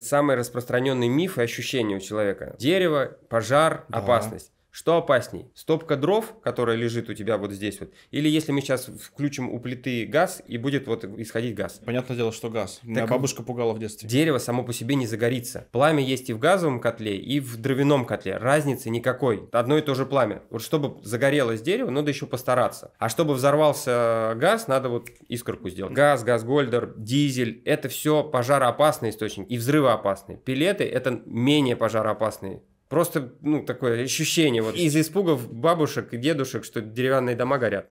Самые распространенные мифы и ощущения у человека. Дерево, пожар, да. опасность. Что опасней? Стопка дров, которая лежит у тебя вот здесь вот, или если мы сейчас включим у плиты газ и будет вот исходить газ? Понятное дело, что газ. Так Меня а бабушка пугала в детстве. Дерево само по себе не загорится. Пламя есть и в газовом котле, и в дровяном котле. Разницы никакой. Одно и то же пламя. Вот чтобы загорелось дерево, надо еще постараться. А чтобы взорвался газ, надо вот искорку сделать. Газ, газгольдер, дизель – это все пожароопасные источники и взрывоопасные. Пилеты – это менее пожароопасные Просто, ну, такое ощущение вот из за испугов бабушек и дедушек, что деревянные дома горят.